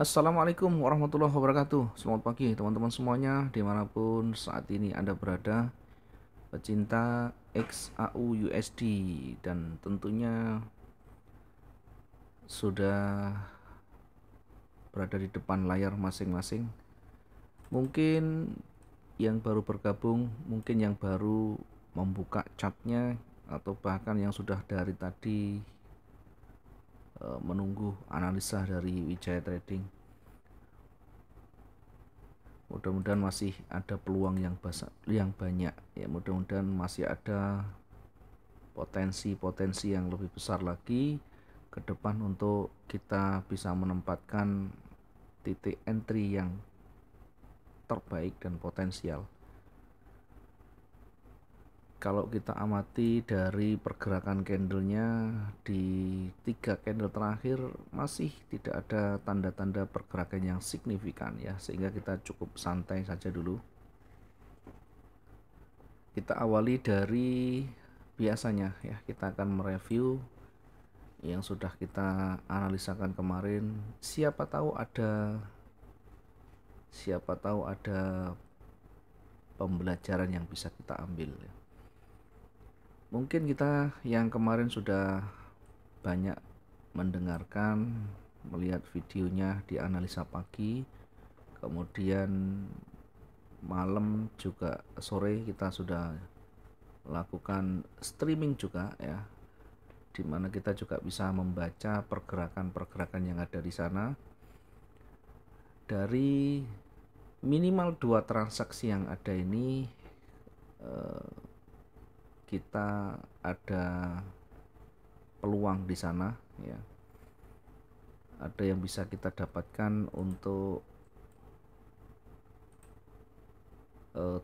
Assalamualaikum warahmatullahi wabarakatuh Selamat pagi teman-teman semuanya Dimanapun saat ini Anda berada Pecinta XAU USD Dan tentunya Sudah Berada di depan layar masing-masing Mungkin Yang baru bergabung Mungkin yang baru membuka catnya Atau bahkan yang sudah dari tadi Eh, menunggu analisa dari Wijaya Trading. Mudah-mudahan masih ada peluang yang basa, yang banyak. Ya, mudah-mudahan masih ada potensi-potensi yang lebih besar lagi ke depan untuk kita bisa menempatkan titik entry yang terbaik dan potensial kalau kita amati dari pergerakan candlenya di tiga candle terakhir masih tidak ada tanda-tanda pergerakan yang signifikan ya sehingga kita cukup santai saja dulu kita awali dari biasanya ya kita akan mereview yang sudah kita analisakan kemarin siapa tahu ada siapa tahu ada pembelajaran yang bisa kita ambil ya mungkin kita yang kemarin sudah banyak mendengarkan melihat videonya di analisa pagi kemudian malam juga sore kita sudah lakukan streaming juga ya di mana kita juga bisa membaca pergerakan-pergerakan yang ada di sana dari minimal dua transaksi yang ada ini eh, kita ada peluang di sana ya ada yang bisa kita dapatkan untuk uh,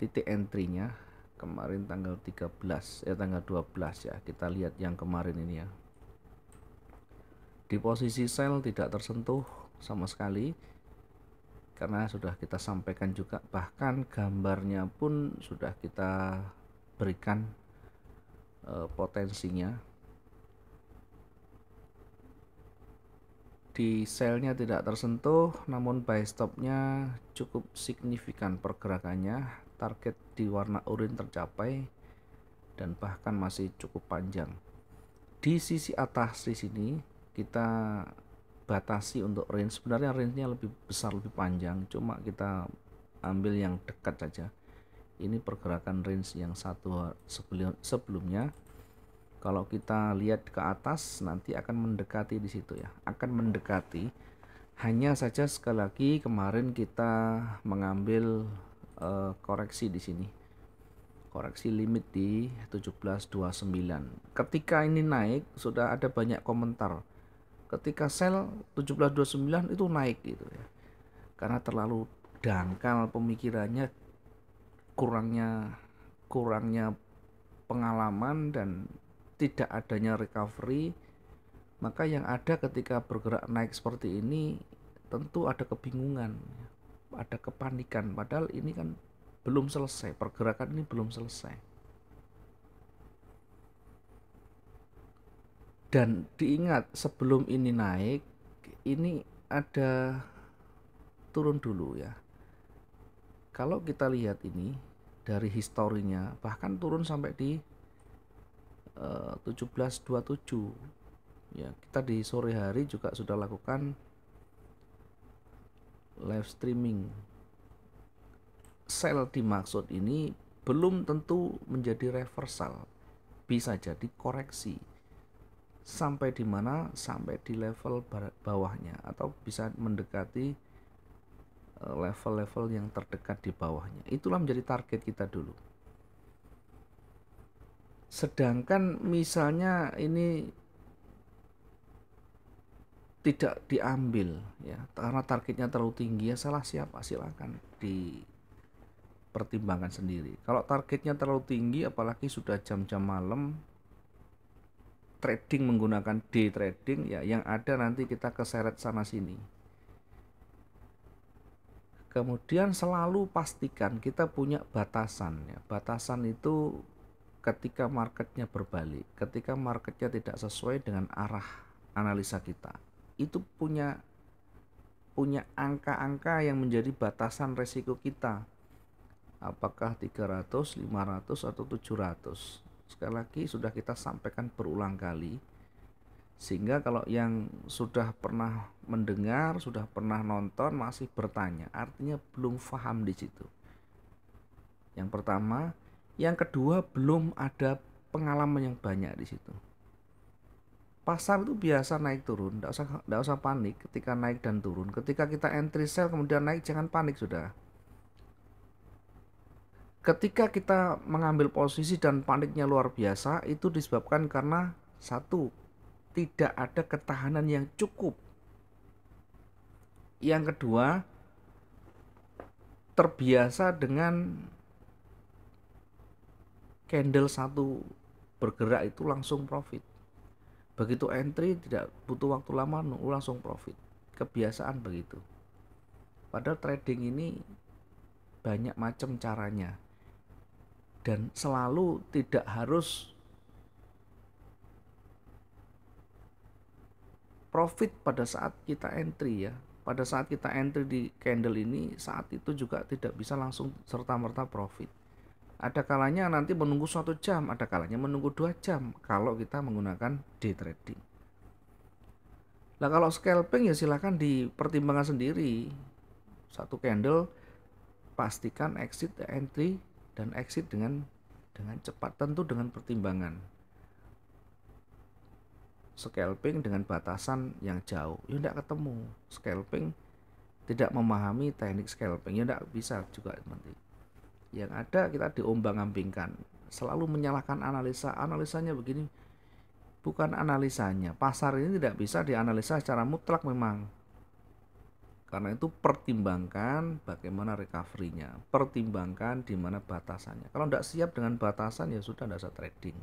titik entry-nya kemarin tanggal 13 ya eh, tanggal 12 ya kita lihat yang kemarin ini ya di posisi sell tidak tersentuh sama sekali karena sudah kita sampaikan juga bahkan gambarnya pun sudah kita berikan uh, potensinya di selnya tidak tersentuh namun buy stopnya cukup signifikan pergerakannya target di warna oranye tercapai dan bahkan masih cukup panjang di sisi atas di sini kita batasi untuk range sebenarnya range nya lebih besar lebih panjang cuma kita ambil yang dekat saja ini pergerakan range yang satu sebelumnya kalau kita lihat ke atas nanti akan mendekati di situ ya akan mendekati hanya saja sekali lagi kemarin kita mengambil uh, koreksi di sini koreksi limit di 1729 ketika ini naik sudah ada banyak komentar ketika sel 1729 itu naik gitu ya karena terlalu dangkal pemikirannya kurangnya kurangnya pengalaman dan tidak adanya recovery maka yang ada ketika bergerak naik seperti ini tentu ada kebingungan ada kepanikan padahal ini kan belum selesai pergerakan ini belum selesai dan diingat sebelum ini naik ini ada turun dulu ya kalau kita lihat ini dari historinya bahkan turun sampai di eh, uh, 1727 ya kita di sore hari juga sudah lakukan live streaming sel dimaksud ini belum tentu menjadi reversal bisa jadi koreksi sampai di mana sampai di level bawahnya atau bisa mendekati Eh, level-level yang terdekat di bawahnya. Itulah menjadi target kita dulu. Sedangkan misalnya ini tidak diambil ya karena targetnya terlalu tinggi ya salah siapa silakan dipertimbangkan sendiri. Kalau targetnya terlalu tinggi apalagi sudah jam-jam malam trading menggunakan day trading ya yang ada nanti kita keseret sana sini Kemudian selalu pastikan kita punya batasan. Ya. Batasan itu ketika marketnya berbalik, ketika marketnya tidak sesuai dengan arah analisa kita, itu punya punya angka-angka yang menjadi batasan resiko kita. Apakah 300, 500, atau 700? Sekali lagi sudah kita sampaikan berulang kali sehingga kalau yang sudah pernah mendengar, sudah pernah nonton masih bertanya, artinya belum paham di situ. Yang pertama, yang kedua belum ada pengalaman yang banyak di situ. Pasar itu biasa naik turun, tidak usah tidak usah panik ketika naik dan turun. Ketika kita entry sell kemudian naik jangan panik sudah. Ketika kita mengambil posisi dan paniknya luar biasa itu disebabkan karena satu tidak ada ketahanan yang cukup. Yang kedua, terbiasa dengan candle satu bergerak itu langsung profit. Begitu entry tidak butuh waktu lama langsung profit. Kebiasaan begitu. Padahal trading ini banyak macam caranya dan selalu tidak harus profit pada saat kita entry ya pada saat kita entry di candle ini saat itu juga tidak bisa langsung serta-merta profit ada kalanya nanti menunggu satu jam ada kalanya menunggu dua jam kalau kita menggunakan day trading Nah kalau scalping ya silahkan dipertimbangkan sendiri satu candle pastikan exit entry dan exit dengan dengan cepat tentu dengan pertimbangan scalping dengan batasan yang jauh ya tidak ketemu scalping tidak memahami teknik scalping ya tidak bisa juga nanti yang ada kita diombang-ambingkan selalu menyalahkan analisa analisanya begini bukan analisanya pasar ini tidak bisa dianalisa secara mutlak memang karena itu pertimbangkan bagaimana recovery-nya pertimbangkan di mana batasannya kalau tidak siap dengan batasan ya sudah tidak usah trading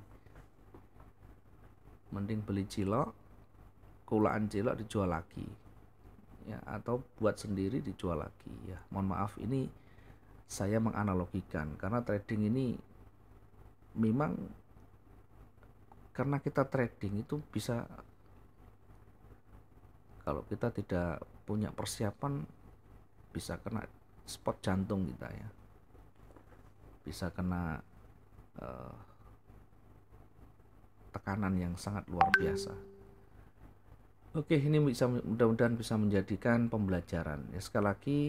mending beli cilok kulaan cilok dijual lagi ya atau buat sendiri dijual lagi ya mohon maaf ini saya menganalogikan karena trading ini memang karena kita trading itu bisa kalau kita tidak punya persiapan bisa kena spot jantung kita ya bisa kena uh, tekanan yang sangat luar biasa. Oke, ini bisa mudah-mudahan bisa menjadikan pembelajaran. Ya sekali lagi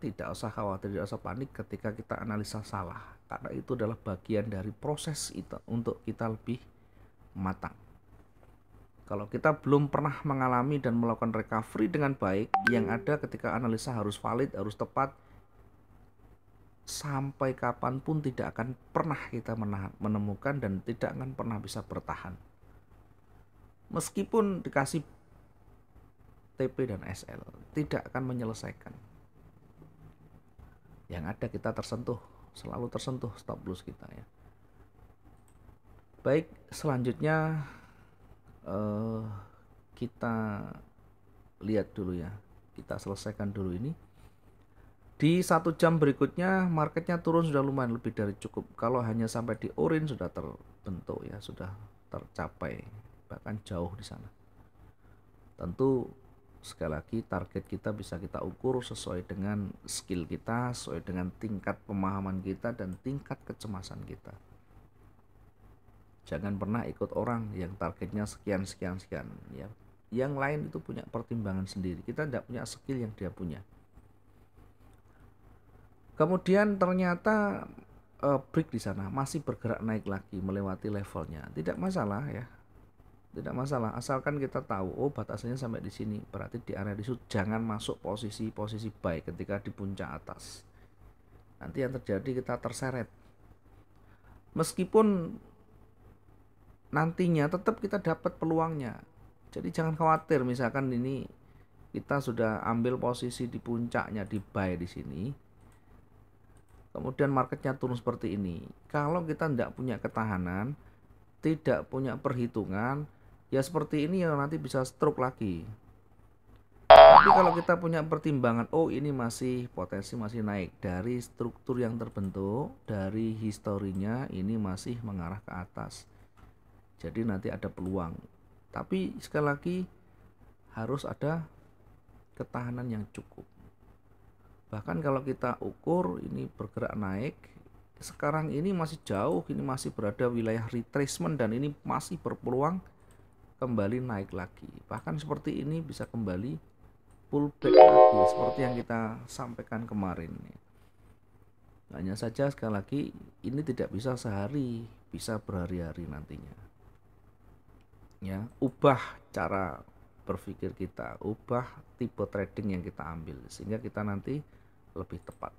tidak usah khawatir, tidak usah panik ketika kita analisa salah. Karena itu adalah bagian dari proses itu untuk kita lebih matang. Kalau kita belum pernah mengalami dan melakukan recovery dengan baik, yang ada ketika analisa harus valid, harus tepat, sampai kapanpun tidak akan pernah kita menemukan dan tidak akan pernah bisa bertahan. Meskipun dikasih TP dan SL, tidak akan menyelesaikan. Yang ada kita tersentuh, selalu tersentuh stop loss kita ya. Baik, selanjutnya eh, kita lihat dulu ya. Kita selesaikan dulu ini. Di satu jam berikutnya marketnya turun sudah lumayan lebih dari cukup. Kalau hanya sampai di orange sudah terbentuk ya, sudah tercapai bahkan jauh di sana. Tentu sekali lagi target kita bisa kita ukur sesuai dengan skill kita, sesuai dengan tingkat pemahaman kita dan tingkat kecemasan kita. Jangan pernah ikut orang yang targetnya sekian sekian sekian ya. Yang lain itu punya pertimbangan sendiri. Kita tidak punya skill yang dia punya Kemudian ternyata uh, eh, break di sana masih bergerak naik lagi melewati levelnya. Tidak masalah ya. Tidak masalah asalkan kita tahu oh batasnya sampai di sini. Berarti di area di jangan masuk posisi-posisi buy ketika di puncak atas. Nanti yang terjadi kita terseret. Meskipun nantinya tetap kita dapat peluangnya. Jadi jangan khawatir misalkan ini kita sudah ambil posisi di puncaknya di buy di sini kemudian marketnya turun seperti ini. Kalau kita tidak punya ketahanan, tidak punya perhitungan, ya seperti ini ya nanti bisa stroke lagi. Tapi kalau kita punya pertimbangan, oh ini masih potensi masih naik dari struktur yang terbentuk, dari historinya ini masih mengarah ke atas. Jadi nanti ada peluang. Tapi sekali lagi harus ada ketahanan yang cukup. Bahkan kalau kita ukur ini bergerak naik, sekarang ini masih jauh, ini masih berada wilayah retracement dan ini masih berpeluang kembali naik lagi. Bahkan seperti ini bisa kembali pullback lagi seperti yang kita sampaikan kemarin. Hanya saja sekali lagi ini tidak bisa sehari, bisa berhari-hari nantinya. Ya, ubah cara berpikir kita, ubah tipe trading yang kita ambil sehingga kita nanti lebih tepat.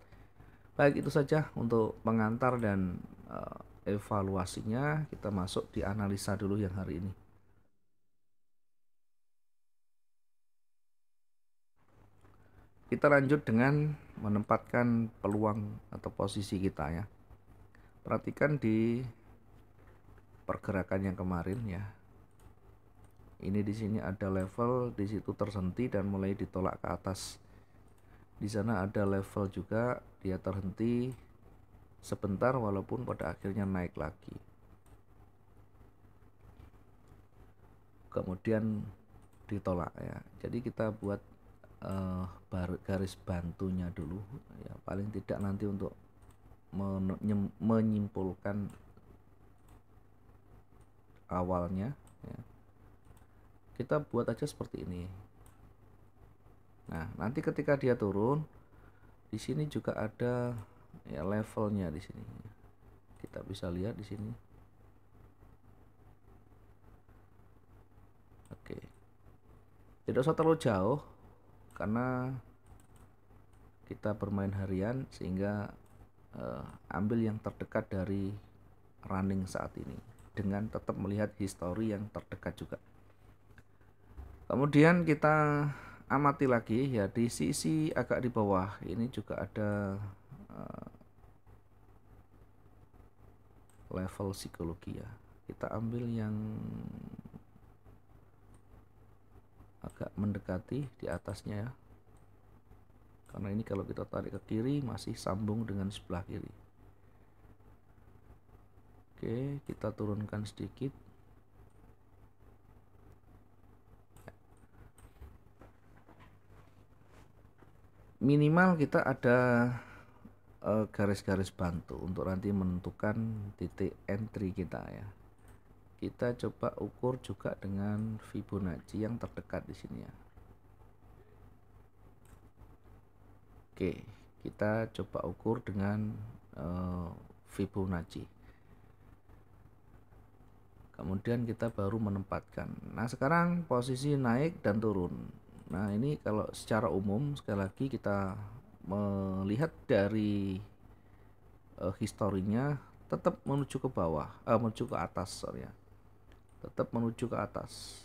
Baik itu saja untuk pengantar dan uh, evaluasinya kita masuk di analisa dulu yang hari ini. Kita lanjut dengan menempatkan peluang atau posisi kita ya. Perhatikan di pergerakan yang kemarin ya. Ini di sini ada level, di situ tersenti dan mulai ditolak ke atas di sana ada level juga dia terhenti sebentar walaupun pada akhirnya naik lagi kemudian ditolak ya jadi kita buat uh, garis bantunya dulu ya paling tidak nanti untuk menyimpulkan awalnya ya. kita buat aja seperti ini Nah, nanti ketika dia turun, di sini juga ada ya levelnya di sini. Kita bisa lihat di sini. Oke. Tidak usah terlalu jauh karena kita bermain harian sehingga eh, ambil yang terdekat dari running saat ini dengan tetap melihat histori yang terdekat juga. Kemudian kita amati lagi ya di sisi agak di bawah ini juga ada uh, level psikologi ya kita ambil yang agak mendekati di atasnya ya karena ini kalau kita tarik ke kiri masih sambung dengan sebelah kiri oke kita turunkan sedikit minimal kita ada eh, garis-garis bantu untuk nanti menentukan titik entry kita ya. Kita coba ukur juga dengan Fibonacci yang terdekat di sini ya. Oke, kita coba ukur dengan uh, Fibonacci. Kemudian kita baru menempatkan. Nah, sekarang posisi naik dan turun. Nah, ini kalau secara umum sekali lagi kita melihat dari uh, historinya tetap menuju ke bawah, uh, menuju ke atas sorry ya. Tetap menuju ke atas.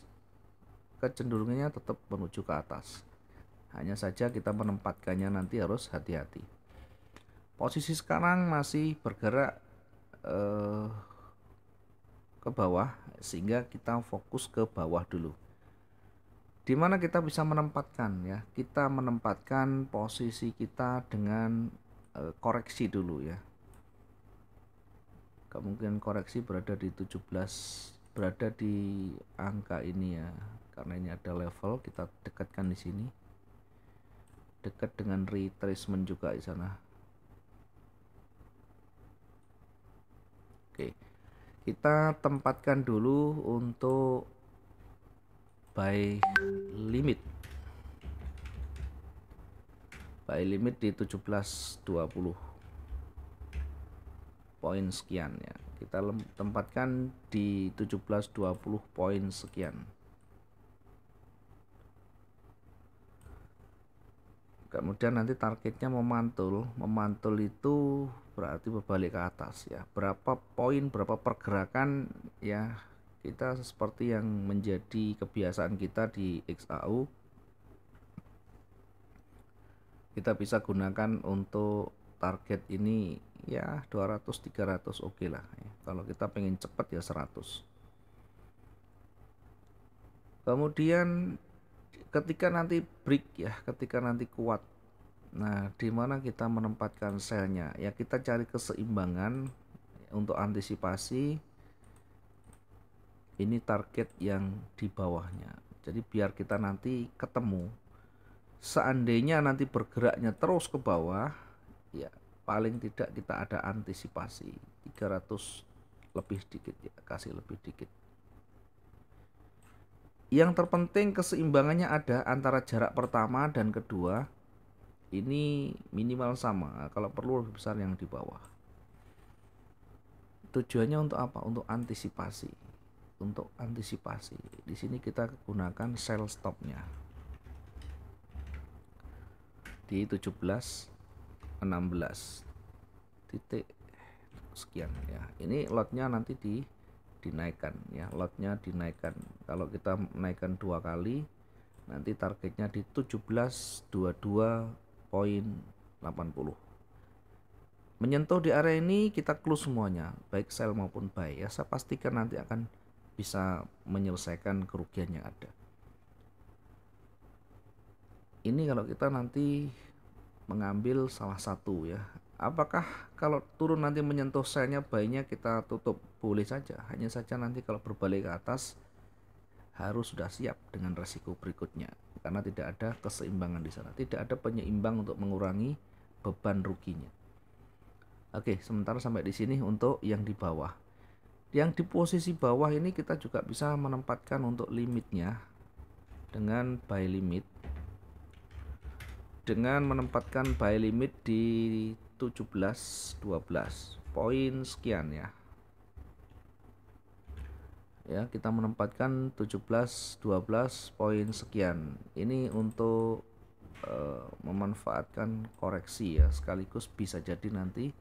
Kecenderungannya tetap menuju ke atas. Hanya saja kita menempatkannya nanti harus hati-hati. Posisi sekarang masih bergerak eh, ke bawah sehingga kita fokus ke bawah dulu di mana kita bisa menempatkan ya kita menempatkan posisi kita dengan e, koreksi dulu ya kemungkinan koreksi berada di 17 berada di angka ini ya karena ini ada level kita dekatkan di sini dekat dengan retracement juga di sana oke kita tempatkan dulu untuk by limit by limit di 1720 poin sekian ya kita tempatkan di 1720 poin sekian kemudian nanti targetnya memantul memantul itu berarti berbalik ke atas ya berapa poin berapa pergerakan ya kita seperti yang menjadi kebiasaan kita di XAU kita bisa gunakan untuk target ini ya 200 300 oke okay lah ya. kalau kita pengen cepat ya 100 kemudian ketika nanti break ya ketika nanti kuat nah di mana kita menempatkan selnya ya kita cari keseimbangan untuk antisipasi ini target yang di bawahnya jadi biar kita nanti ketemu seandainya nanti bergeraknya terus ke bawah ya paling tidak kita ada antisipasi 300 lebih dikit ya kasih lebih dikit yang terpenting keseimbangannya ada antara jarak pertama dan kedua ini minimal sama kalau perlu lebih besar yang di bawah tujuannya untuk apa untuk antisipasi untuk antisipasi. Di sini kita gunakan sell stopnya di 17 16 titik sekian ya. Ini lotnya nanti di dinaikkan ya, lotnya dinaikkan. Kalau kita naikkan dua kali nanti targetnya di poin 1722.80 menyentuh di area ini kita close semuanya baik sell maupun buy ya saya pastikan nanti akan bisa menyelesaikan kerugian yang ada. Ini kalau kita nanti mengambil salah satu ya. Apakah kalau turun nanti menyentuh selnya bayinya kita tutup? Boleh saja. Hanya saja nanti kalau berbalik ke atas harus sudah siap dengan resiko berikutnya. Karena tidak ada keseimbangan di sana. Tidak ada penyeimbang untuk mengurangi beban ruginya. Oke, sementara sampai di sini untuk yang di bawah yang di posisi bawah ini kita juga bisa menempatkan untuk limitnya dengan buy limit dengan menempatkan buy limit di 17 12 poin sekian ya ya kita menempatkan 17 12 poin sekian ini untuk uh, memanfaatkan koreksi ya sekaligus bisa jadi nanti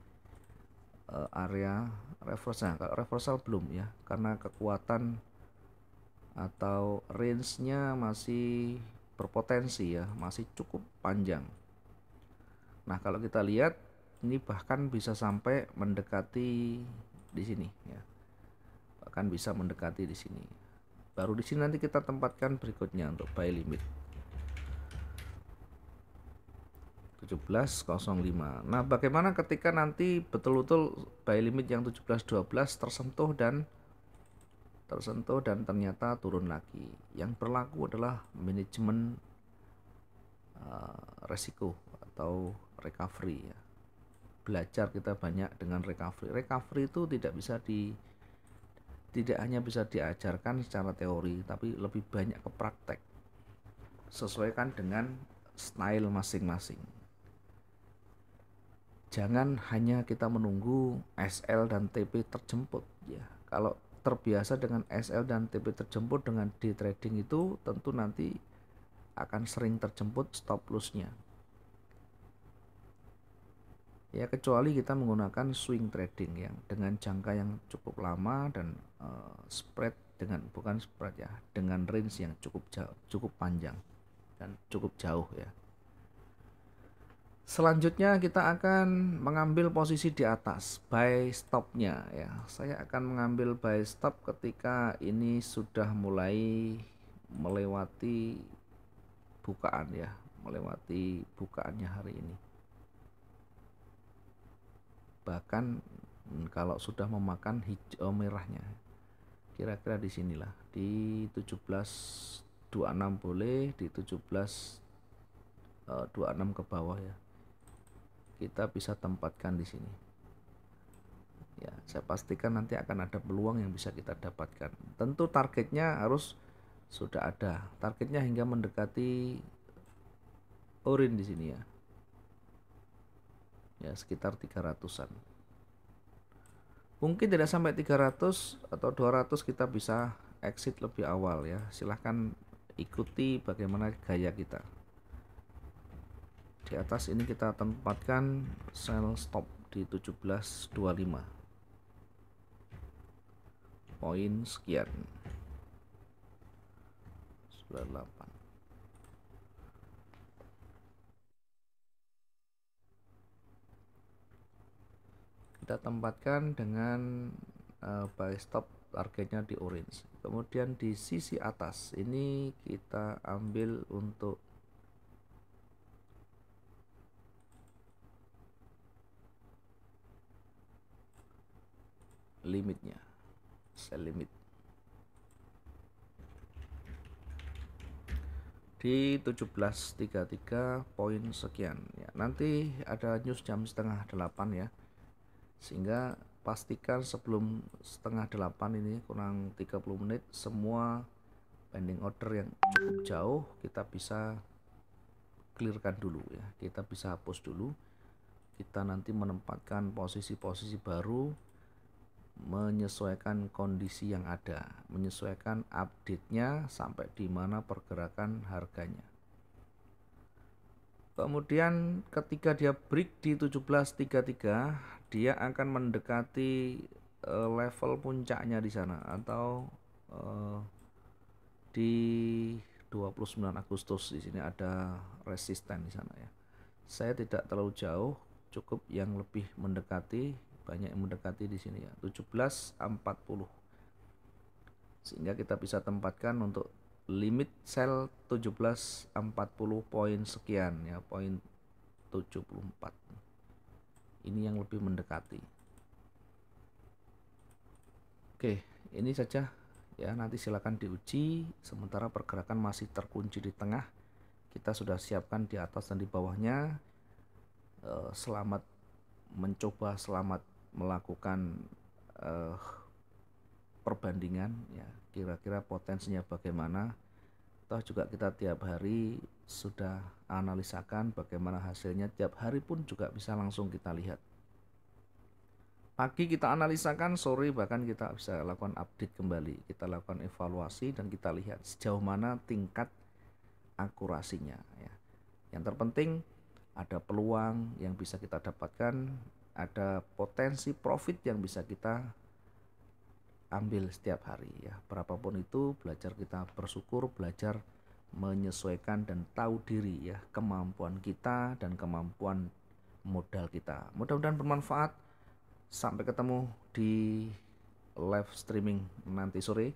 uh, area reversal. Nah, kalau reversal belum ya, karena kekuatan atau range-nya masih berpotensi ya, masih cukup panjang. Nah, kalau kita lihat ini bahkan bisa sampai mendekati di sini ya. Bahkan bisa mendekati di sini. Baru di sini nanti kita tempatkan berikutnya untuk buy limit. 17.05. Nah, bagaimana ketika nanti betul-betul buy limit yang 17.12 tersentuh dan tersentuh dan ternyata turun lagi. Yang berlaku adalah manajemen uh, resiko atau recovery ya. Belajar kita banyak dengan recovery. Recovery itu tidak bisa di tidak hanya bisa diajarkan secara teori, tapi lebih banyak ke praktek. Sesuaikan dengan style masing-masing jangan hanya kita menunggu SL dan TP terjemput ya. Kalau terbiasa dengan SL dan TP terjemput dengan day trading itu tentu nanti akan sering terjemput stop lossnya. Ya kecuali kita menggunakan swing trading yang dengan jangka yang cukup lama dan uh, spread dengan bukan spread ya, dengan range yang cukup jauh, cukup panjang dan cukup jauh ya. Selanjutnya kita akan mengambil posisi di atas buy stopnya ya. Saya akan mengambil buy stop ketika ini sudah mulai melewati bukaan ya, melewati bukaannya hari ini. Bahkan kalau sudah memakan hijau oh, merahnya. Kira-kira di sinilah di 1726 boleh, di 17 26 eh, ke bawah ya kita bisa tempatkan di sini ya saya pastikan nanti akan ada peluang yang bisa kita dapatkan tentu targetnya harus sudah ada targetnya hingga mendekati urin di sini ya ya sekitar 300an mungkin tidak sampai 300 atau 200 kita bisa exit lebih awal ya silahkan ikuti bagaimana gaya kita di atas ini kita tempatkan sell stop di 1725 poin sekian 98 kita tempatkan dengan uh, eh, buy stop targetnya di orange kemudian di sisi atas ini kita ambil untuk limitnya sel limit di 17.33 poin sekian ya nanti ada news jam setengah delapan ya sehingga pastikan sebelum setengah delapan ini kurang 30 menit semua pending order yang cukup jauh kita bisa clearkan dulu ya kita bisa hapus dulu kita nanti menempatkan posisi-posisi baru menyesuaikan kondisi yang ada, menyesuaikan update-nya sampai di mana pergerakan harganya. Kemudian ketika dia break di 1733, dia akan mendekati eh, level puncaknya di sana atau uh, di 29 Agustus di sini ada resisten di sana ya. Saya tidak terlalu jauh, cukup yang lebih mendekati banyak yang mendekati di sini ya 1740 sehingga kita bisa tempatkan untuk limit sel 1740 poin sekian ya poin 74 ini yang lebih mendekati Oke ini saja ya nanti silakan diuji sementara pergerakan masih terkunci di tengah kita sudah siapkan di atas dan di bawahnya eh, selamat mencoba selamat melakukan uh, perbandingan ya kira-kira potensinya bagaimana toh juga kita tiap hari sudah analisakan bagaimana hasilnya tiap hari pun juga bisa langsung kita lihat pagi kita analisakan sore bahkan kita bisa lakukan update kembali kita lakukan evaluasi dan kita lihat sejauh mana tingkat akurasinya ya yang terpenting ada peluang yang bisa kita dapatkan ada potensi profit yang bisa kita ambil setiap hari ya. Berapapun itu belajar kita bersyukur, belajar menyesuaikan dan tahu diri ya kemampuan kita dan kemampuan modal kita. Mudah-mudahan bermanfaat. Sampai ketemu di live streaming nanti sore.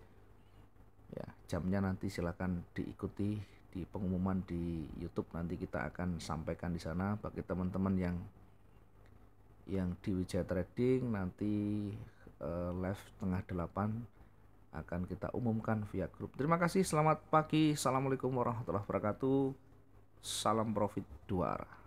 Ya, jamnya nanti silahkan diikuti di pengumuman di YouTube nanti kita akan sampaikan di sana bagi teman-teman yang yang di Wijaya Trading nanti eh, live tengah delapan akan kita umumkan via grup. Terima kasih, selamat pagi. Assalamualaikum warahmatullahi wabarakatuh. Salam profit dua arah.